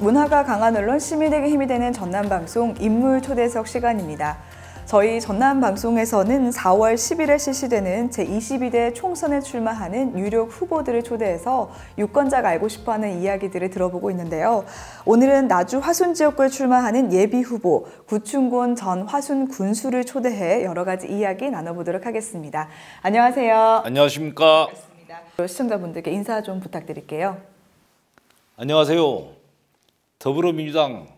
문화가 강한 언론 시민에게 힘이 되는 전남방송 인물 초대석 시간입니다. 저희 전남방송에서는 4월 10일에 실시되는 제22대 총선에 출마하는 유력 후보들을 초대해서 유권자가 알고 싶어하는 이야기들을 들어보고 있는데요. 오늘은 나주 화순 지역구에 출마하는 예비 후보 구충곤 전 화순 군수를 초대해 여러 가지 이야기 나눠보도록 하겠습니다. 안녕하세요. 안녕하십니까. 시청자분들께 인사 좀 부탁드릴게요. 안녕하세요. 더불어민주당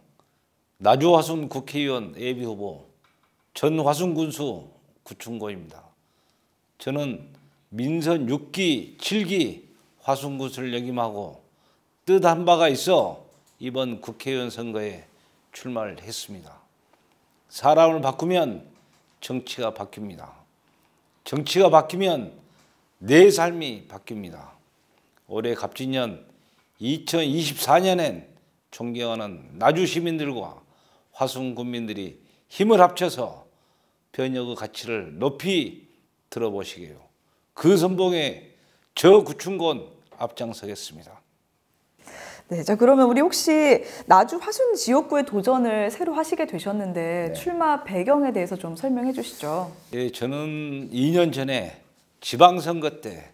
나주화순 국회의원 예비후보 전화순 군수 구충고입니다. 저는 민선 6기, 7기 화순 군수를 역임하고 뜻한 바가 있어 이번 국회의원 선거에 출마를 했습니다. 사람을 바꾸면 정치가 바뀝니다. 정치가 바뀌면 내 삶이 바뀝니다. 올해 갑진년 2024년엔 존경하는 나주 시민들과 화순 군민들이 힘을 합쳐서 변혁의 가치를 높이 들어보시게요. 그 선봉에 저 구충권 앞장서겠습니다. 네, 자 그러면 우리 혹시 나주 화순 지역구의 도전을 새로 하시게 되셨는데 네. 출마 배경에 대해서 좀 설명해 주시죠. 예, 저는 2년 전에 지방선거 때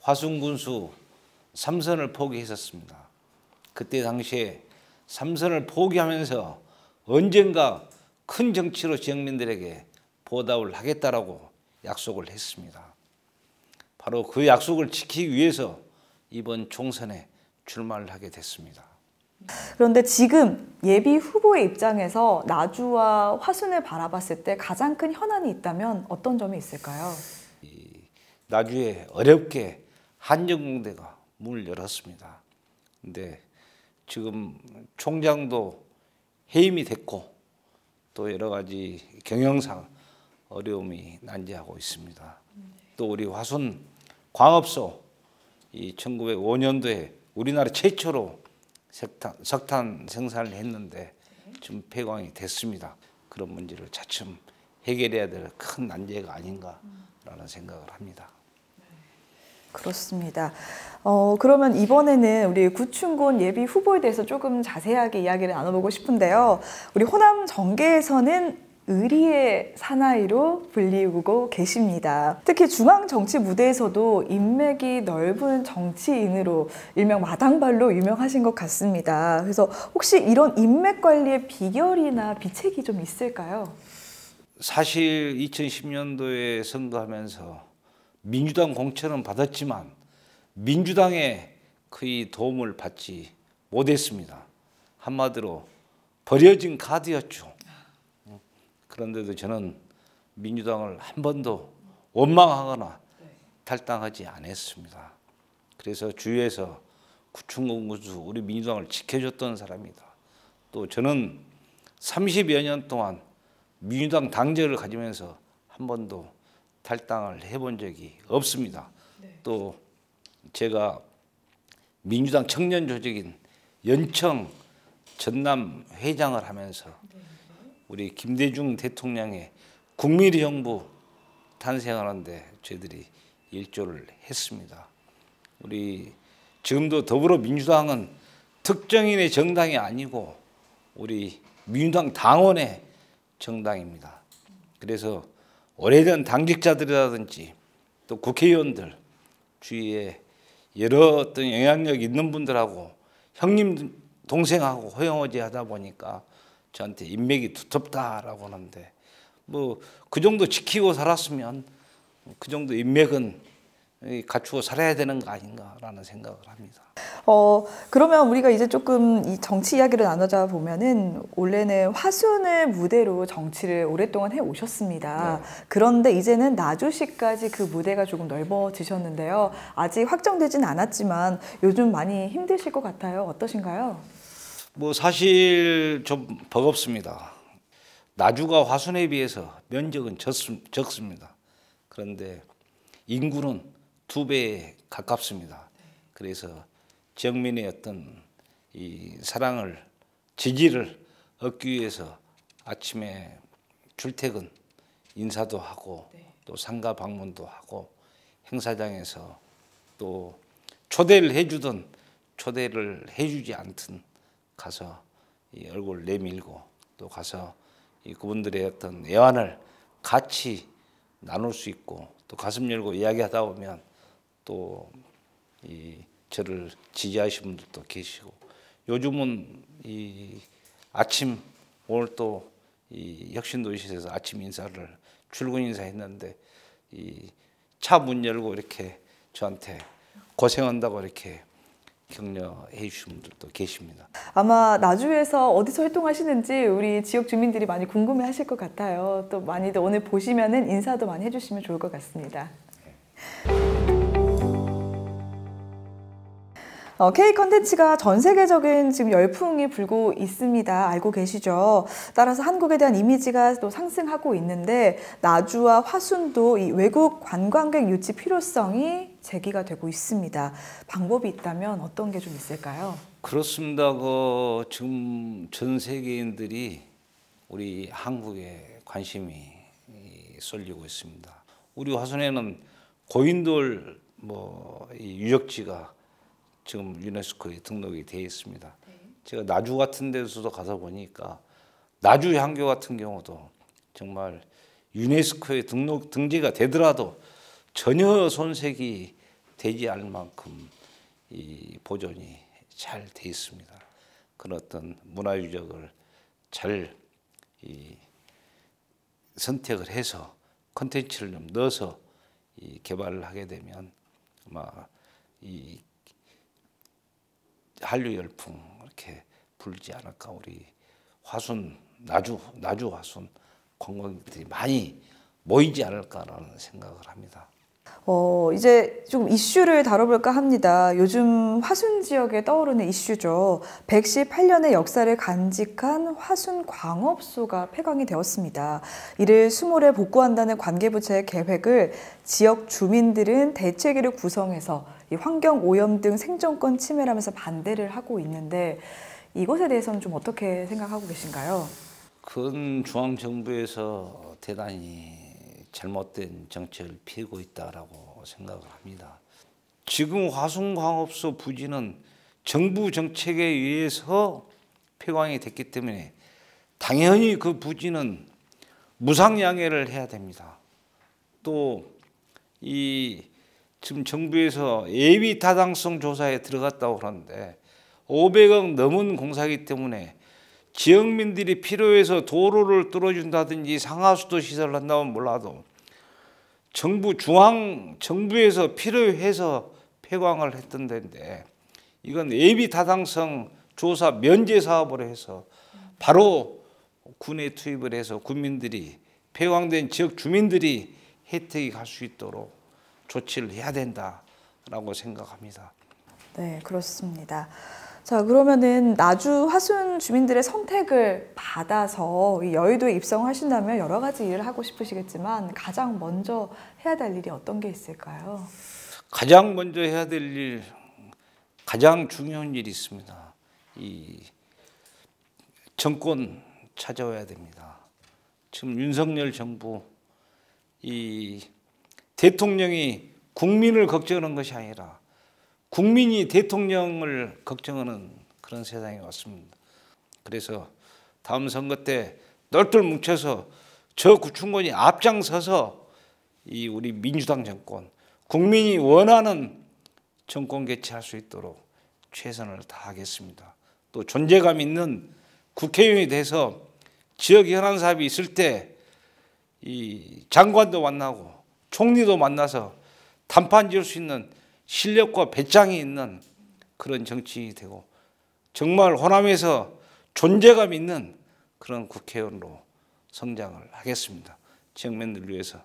화순 군수 3선을 포기했었습니다. 그때 당시에 삼선을 포기하면서 언젠가 큰 정치로 지역민들에게 보답을 하겠다라고 약속을 했습니다. 바로 그 약속을 지키기 위해서 이번 총선에 출마를 하게 됐습니다. 그런데 지금 예비 후보의 입장에서 나주와 화순을 바라봤을 때 가장 큰 현안이 있다면 어떤 점이 있을까요? 나주에 어렵게 한정공대가 문을 열었습니다. 근데 지금 총장도 해임이 됐고 또 여러 가지 경영상 어려움이 난제하고 있습니다. 또 우리 화순 광업소 이 1905년도에 우리나라 최초로 석탄, 석탄 생산을 했는데 지금 폐광이 됐습니다. 그런 문제를 차츰 해결해야 될 큰 난제가 아닌가라는 생각을 합니다. 그렇습니다. 어, 그러면 이번에는 우리 구충군 예비 후보에 대해서 조금 자세하게 이야기를 나눠보고 싶은데요. 우리 호남 정계에서는 의리의 사나이로 불리우고 계십니다. 특히 중앙 정치 무대에서도 인맥이 넓은 정치인으로 일명 마당발로 유명하신 것 같습니다. 그래서 혹시 이런 인맥 관리의 비결이나 비책이 좀 있을까요? 사실 2010년도에 선거하면서 민주당 공천은 받았지만 민주당의 그의 도움을 받지 못했습니다. 한마디로 버려진 카드였죠. 그런데도 저는 민주당을 한 번도 원망하거나 탈당하지 않았습니다. 그래서 주위에서 구충공군수 우리 민주당을 지켜줬던 사람이다. 또 저는 30여 년 동안 민주당 당제를 가지면서 한 번도 탈당을 해본 적이 없습니다. 네. 또 제가 민주당 청년 조직인 연청 전남 회장을 하면서 네. 우리 김대중 대통령의 국민의 정부 탄생하는데 저희들이 일조를 했습니다. 우리 지금도 더불어민주당은 특정인의 정당이 아니고 우리 민주당 당원의 정당입니다. 그래서 오래된 당직자들이라든지 또 국회의원들 주위에 여러 어떤 영향력 있는 분들하고 형님 동생하고 허영어지 하다 보니까 저한테 인맥이 두텁다라고 하는데 뭐 그 정도 지키고 살았으면 그 정도 인맥은 갖추고 살아야 되는 거 아닌가라는 생각을 합니다. 어, 그러면 우리가 이제 조금 이 정치 이야기를 나누자 보면은 원래는 화순을 무대로 정치를 오랫동안 해 오셨습니다. 네. 그런데 이제는 나주시까지 그 무대가 조금 넓어지셨는데요. 아직 확정되진 않았지만 요즘 많이 힘드실 것 같아요. 어떠신가요? 뭐 사실 좀 버겁습니다. 나주가 화순에 비해서 면적은 적습니다. 그런데 인구는 두 배에 가깝습니다. 그래서 정민의 어떤 이 사랑을 지지를 얻기 위해서 아침에 출퇴근 인사도 하고 네. 또 상가 방문도 하고 행사장에서 또 초대를 해주던 초대를 해주지 않던 가서 이 얼굴 내밀고 또 가서 이 그분들의 어떤 애환을 같이 나눌 수 있고 또 가슴 열고 이야기하다 보면 또이 저를 지지하신 분들도 계시고 요즘은 이 아침 오늘 또 이 혁신도시에서 아침 인사를 출근 인사했는데 이 차 문 열고 이렇게 저한테 고생한다고 이렇게 격려해 주신 분들도 계십니다. 아마 나주에서 어디서 활동하시는지 우리 지역 주민들이 많이 궁금해 하실 것 같아요. 또 많이들 오늘 보시면은 인사도 많이 해주시면 좋을 것 같습니다. 어, K 컨텐츠가 전 세계적인 지금 열풍이 불고 있습니다. 알고 계시죠? 따라서 한국에 대한 이미지가 또 상승하고 있는데 나주와 화순도 이 외국 관광객 유치 필요성이 제기가 되고 있습니다. 방법이 있다면 어떤 게 좀 있을까요? 그렇습니다. 그 지금 전 세계인들이 우리 한국에 관심이 쏠리고 있습니다. 우리 화순에는 고인돌 뭐 유적지가 지금 유네스코에 등록이 돼 있습니다. 네. 제가 나주 같은 데서도 가서 보니까 나주 향교 같은 경우도 정말 유네스코에 등록 등재가 되더라도 전혀 손색이 되지 않을 만큼 이 보존이 잘돼 있습니다. 그런 어떤 문화 유적을 잘 이 선택을 해서 컨텐츠를 좀 넣어서 이 개발을 하게 되면 아마 이 한류 열풍 이렇게 불지 않을까 우리 화순 나주 나주 화순 관광객들이 많이 모이지 않을까라는 생각을 합니다. 어, 이제 좀 이슈를 다뤄볼까 합니다. 요즘 화순 지역에 떠오르는 이슈죠. 118년의 역사를 간직한 화순 광업소가 폐광이 되었습니다. 이를 수몰에 복구한다는 관계부처의 계획을 지역 주민들은 대책위를 구성해서 환경 오염 등 생존권 침해라면서 반대를 하고 있는데 이것에 대해서는 좀 어떻게 생각하고 계신가요? 근 중앙 정부에서 대단히 잘못된 정책을 피고 우있다고 생각을 합니다. 지금 화순광업소 부지는 정부 정책에 의해서 폐광이 됐기 때문에 당연히 그 부지는 무상양해를 해야 됩니다. 또 이 지금 정부에서 예비 타당성 조사에 들어갔다고 그러는데 500억 넘은 공사기 때문에 지역민들이 필요해서 도로를 뚫어준다든지 상하수도 시설을 한다면 몰라도 정부 중앙 정부에서 필요해서 폐광을 했던 데인데 이건 예비 타당성 조사 면제 사업으로 해서 바로 군에 투입을 해서 국민들이 폐광된 지역 주민들이 혜택이 갈 수 있도록 조치를 해야 된다라고 생각합니다. 네, 그렇습니다. 자 그러면은 나주 화순 주민들의 선택을 받아서 여의도에 입성하신다면 여러 가지 일을 하고 싶으시겠지만 가장 먼저 해야 될 일이 어떤 게 있을까요? 가장 먼저 해야 될 일, 가장 중요한 일이 있습니다. 이 정권 찾아와야 됩니다. 지금 윤석열 정부 이 대통령이 국민을 걱정하는 것이 아니라 국민이 대통령을 걱정하는 그런 세상이 왔습니다. 그래서 다음 선거 때 널똘 뭉쳐서 저 구충권이 앞장서서 이 우리 민주당 정권 국민이 원하는 정권 개최할 수 있도록 최선을 다하겠습니다. 또 존재감 있는 국회의원이 돼서 지역 현안 사업이 있을 때 이 장관도 만나고 총리도 만나서 담판 지을 수 있는 실력과 배짱이 있는 그런 정치인이 되고 정말 호남에서 존재감 있는 그런 국회의원으로 성장을 하겠습니다. 지역민들 위해서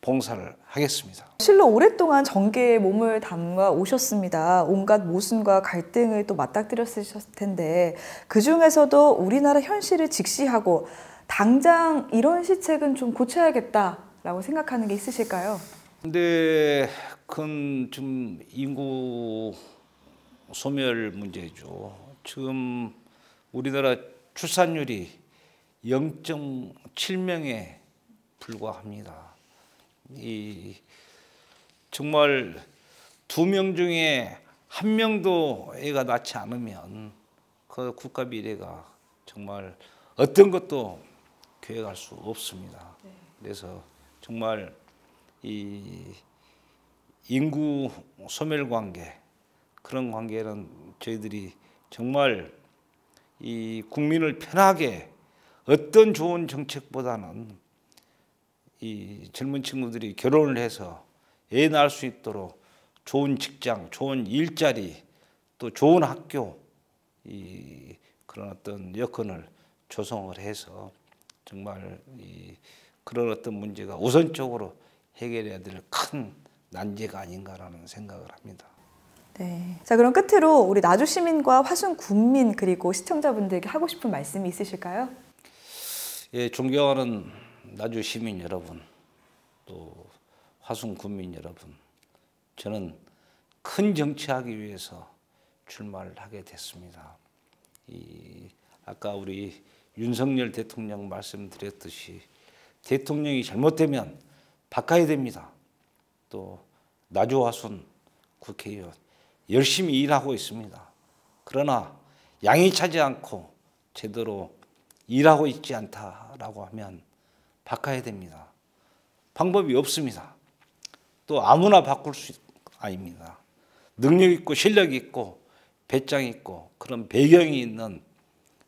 봉사를 하겠습니다. 실로 오랫동안 정계에 몸을 담가 오셨습니다. 온갖 모순과 갈등을 또 맞닥뜨렸을 텐데 그 중에서도 우리나라 현실을 직시하고 당장 이런 시책은 좀 고쳐야겠다라고 생각하는 게 있으실까요? 근데 그건 지금 인구 소멸 문제죠. 지금 우리나라 출산율이 0.7명에 불과합니다. 이 정말 두 명 중에 한 명도 애가 낳지 않으면 그 국가 미래가 정말 어떤 것도 계획할 수 없습니다. 네. 그래서 정말 이 인구 소멸 관계 그런 관계는 저희들이 정말 이 국민을 편하게 어떤 좋은 정책보다는 이 젊은 친구들이 결혼을 해서 애 낳을 수 있도록 좋은 직장, 좋은 일자리, 또 좋은 학교 이 그런 어떤 여건을 조성을 해서 정말 이 그런 어떤 문제가 우선적으로 해결해야 될큰 난제가 아닌가라는 생각을 합니다. 네. 자, 그럼 끝으로 우리 나주 시민과 화순 군민 그리고 시청자분들에게 하고 싶은 말씀이 있으실까요? 예, 존경하는 나주 시민 여러분, 또 화순 군민 여러분, 저는 큰 정치하기 위해서 출마를 하게 됐습니다. 이 아까 우리 윤석열 대통령 말씀드렸듯이 대통령이 잘못되면 바꿔야 됩니다. 또 나주화순 국회의원 열심히 일하고 있습니다. 그러나 양이 차지 않고 제대로 일하고 있지 않다라고 하면 바꿔야 됩니다. 방법이 없습니다. 또 아무나 바꿀 수 아닙니다. 능력 있고 실력 있고 배짱 있고 그런 배경이 있는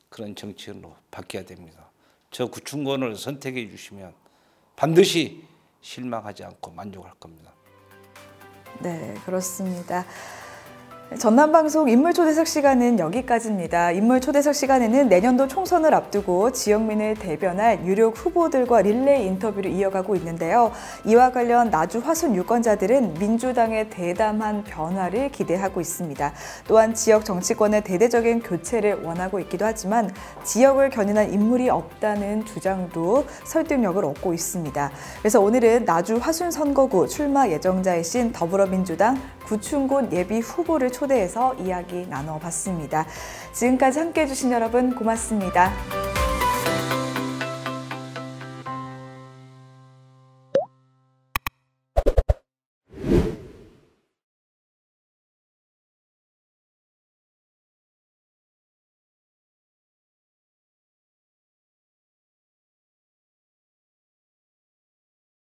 그런 정치인으로 바뀌어야 됩니다. 저 구충권을 선택해 주시면 반드시 실망하지 않고 만족할 겁니다. 네, 그렇습니다. 전남방송 인물초대석 시간은 여기까지입니다. 인물초대석 시간에는 내년도 총선을 앞두고 지역민을 대변할 유력 후보들과 릴레이 인터뷰를 이어가고 있는데요. 이와 관련 나주 화순 유권자들은 민주당의 대담한 변화를 기대하고 있습니다. 또한 지역 정치권의 대대적인 교체를 원하고 있기도 하지만 지역을 겨냥한 인물이 없다는 주장도 설득력을 얻고 있습니다. 그래서 오늘은 나주 화순 선거구 출마 예정자이신 더불어민주당 구충군 예비 후보를 초대해서 이야기 나눠봤습니다. 지금까지 함께해 주신 여러분 고맙습니다.